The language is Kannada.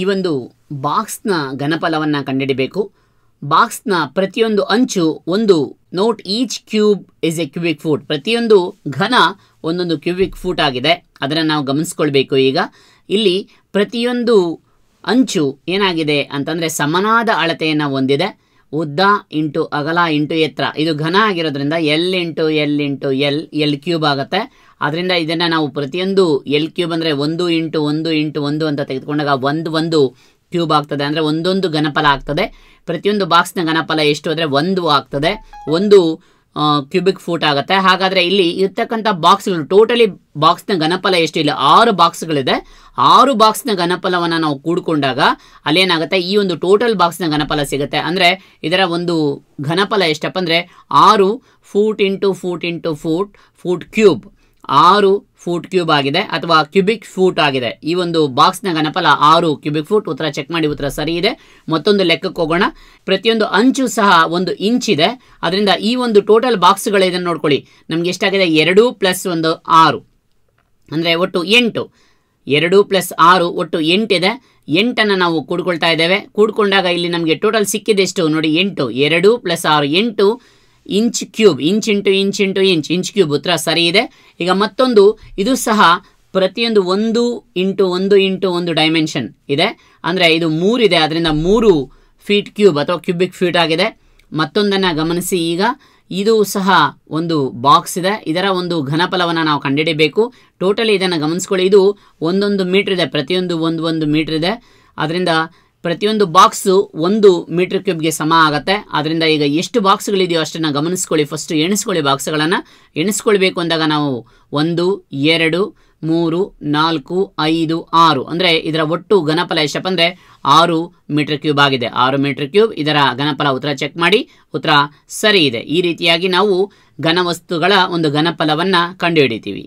ಈ ಒಂದು ಬಾಕ್ಸ್ನ ಘನಫಲವನ್ನು ಕಂಡುಹಿಡಬೇಕು ಬಾಕ್ಸ್ನ ಪ್ರತಿಯೊಂದು ಅಂಚು ಒಂದು note each cube is a cubic foot ಪ್ರತಿಯೊಂದು ಘನ ಒಂದೊಂದು ಕ್ಯೂಬಿಕ್ ಫೂಟ್ ಆಗಿದೆ ಅದನ್ನು ನಾವು ಗಮನಿಸ್ಕೊಳ್ಬೇಕು ಈಗ ಇಲ್ಲಿ ಪ್ರತಿಯೊಂದು ಅಂಚು ಏನಾಗಿದೆ ಅಂತಂದರೆ ಸಮನಾದ ಅಳತೆಯನ್ನು ಹೊಂದಿದೆ ಉದ್ದ ಇಂಟು ಅಗಲ ಇಂಟು ಎತ್ತರ ಇದು ಘನ ಆಗಿರೋದ್ರಿಂದ L into L into L L cube ಆಗುತ್ತೆ ಅದರಿಂದ ಇದನ್ನು ನಾವು ಪ್ರತಿಯೊಂದು ಎಲ್ ಕ್ಯೂಬ್ ಅಂದರೆ ಒಂದು ಇಂಟು ಒಂದು ಇಂಟು ಒಂದು ಅಂತ ತೆಗೆದುಕೊಂಡಾಗ ಒಂದು ಒಂದು ಕ್ಯೂಬ್ ಆಗ್ತದೆ ಅಂದರೆ ಒಂದೊಂದು ಘನಫಲ ಆಗ್ತದೆ ಪ್ರತಿಯೊಂದು ಬಾಕ್ಸ್ನ ಘನಫಲ ಎಷ್ಟು ಅಂದರೆ ಒಂದು ಆಗ್ತದೆ ಒಂದು ಕ್ಯೂಬಿಕ್ ಫೂಟ್ ಆಗುತ್ತೆ ಹಾಗಾದರೆ ಇಲ್ಲಿ ಇರ್ತಕ್ಕಂಥ ಬಾಕ್ಸ್ಗಳು ಟೋಟಲಿ ಬಾಕ್ಸ್ನ ಘನಫಲ ಎಷ್ಟು ಇಲ್ಲ ಆರು ಬಾಕ್ಸ್ಗಳಿದೆ ಆರು ಬಾಕ್ಸ್ನ ಘನಫಲವನ್ನು ನಾವು ಕೂಡಿಕೊಂಡಾಗ ಅಲ್ಲೇನಾಗುತ್ತೆ ಈ ಒಂದು ಟೋಟಲ್ ಬಾಕ್ಸ್ನ ಘನಫಲ ಸಿಗುತ್ತೆ ಅಂದರೆ ಇದರ ಒಂದು ಘನಫಲ ಎಷ್ಟಪ್ಪ ಅಂದರೆ ಆರು foot into foot into foot foot cube ಆರು ಫೂಟ್ ಕ್ಯೂಬ್ ಆಗಿದೆ ಅಥವಾ ಕ್ಯೂಬಿಕ್ ಫೂಟ್ ಆಗಿದೆ ಈ ಒಂದು ಬಾಕ್ಸ್ನ ಗಣಪಲ ಆರು ಕ್ಯೂಬಿಕ್ ಫೂಟ್ ಉತ್ತರ ಚೆಕ್ ಮಾಡಿ ಉತ್ತರ ಸರಿ ಇದೆ ಮತ್ತೊಂದು ಲೆಕ್ಕಕ್ಕೆ ಹೋಗೋಣ ಪ್ರತಿಯೊಂದು ಅಂಚು ಸಹ ಒಂದು ಇಂಚ್ ಇದೆ ಅದರಿಂದ ಈ ಒಂದು ಟೋಟಲ್ ಬಾಕ್ಸ್ಗಳು ಇದನ್ನು ನೋಡ್ಕೊಳ್ಳಿ ನಮ್ಗೆ ಎಷ್ಟಾಗಿದೆ ಎರಡು ಪ್ಲಸ್ ಒಂದು ಆರು ಅಂದರೆ ಒಟ್ಟು ಎಂಟು ಎರಡು ಪ್ಲಸ್ ಆರು ಒಟ್ಟು ಎಂಟಿದೆ ಎಂಟನ್ನು ನಾವು ಕೂಡ್ಕೊಳ್ತಾ ಇದ್ದೇವೆ ಕೂಡ್ಕೊಂಡಾಗ ಇಲ್ಲಿ ನಮಗೆ ಟೋಟಲ್ ಸಿಕ್ಕಿದೆ ಎಷ್ಟು ನೋಡಿ ಎಂಟು ಎರಡು ಪ್ಲಸ್ ಆರು ಎಂಟು inch cube inch into inch into inch inch cube ಉತ್ತರ ಸರಿ ಇದೆ ಈಗ ಮತ್ತೊಂದು ಇದು ಸಹ ಪ್ರತಿಯೊಂದು ಒಂದು ಇಂಟು ಒಂದು ಇಂಟು ಒಂದು ಡೈಮೆನ್ಷನ್ ಇದೆ ಅಂದರೆ ಇದು ಮೂರಿದೆ ಅದರಿಂದ ಮೂರು ಫೀಟ್ ಕ್ಯೂಬ್ ಅಥವಾ ಕ್ಯೂಬಿಕ್ ಫೀಟ್ ಆಗಿದೆ ಮತ್ತೊಂದನ್ನು ಗಮನಿಸಿ ಈಗ ಇದು ಸಹ ಒಂದು ಬಾಕ್ಸ್ ಇದೆ ಇದರ ಒಂದು ಘನಫಲವನ್ನು ನಾವು ಕಂಡುಹಿಡಿಯಬೇಕು ಟೋಟಲಿ ಇದನ್ನು ಗಮನಿಸ್ಕೊಳ್ಳಿ ಇದು ಒಂದೊಂದು ಮೀಟ್ರ್ ಇದೆ ಪ್ರತಿಯೊಂದು ಒಂದು ಒಂದು ಮೀಟ್ರ್ ಇದೆ ಅದರಿಂದ ಪ್ರತಿಯೊಂದು ಬಾಕ್ಸು ಒಂದು ಮೀಟರ್ ಕ್ಯೂಬ್ಗೆ ಸಮ ಆಗುತ್ತೆ ಆದ್ದರಿಂದ ಈಗ ಎಷ್ಟು ಬಾಕ್ಸ್ಗಳಿದೆಯೋ ಅಷ್ಟನ್ನು ಗಮನಿಸ್ಕೊಳ್ಳಿ ಫಸ್ಟ್ ಎಣಿಸ್ಕೊಳ್ಳಿ ಬಾಕ್ಸ್ಗಳನ್ನು ಎಣಿಸ್ಕೊಳ್ಬೇಕು ಅಂದಾಗ ನಾವು ಒಂದು ಎರಡು ಮೂರು ನಾಲ್ಕು ಐದು ಆರು ಅಂದರೆ ಇದರ ಒಟ್ಟು ಘನಫಲ ಎಷ್ಟಪ್ಪ ಅಂದರೆ ಆರು ಮೀಟರ್ ಕ್ಯೂಬ್ ಆಗಿದೆ ಆರು ಮೀಟರ್ ಕ್ಯೂಬ್ ಇದರ ಘನಫಲ ಉತ್ತರ ಚೆಕ್ ಮಾಡಿ ಉತ್ತರ ಸರಿ ಇದೆ ಈ ರೀತಿಯಾಗಿ ನಾವು ಘನವಸ್ತುಗಳ ಒಂದು ಘನಫಲವನ್ನು ಕಂಡುಹಿಡಿತೀವಿ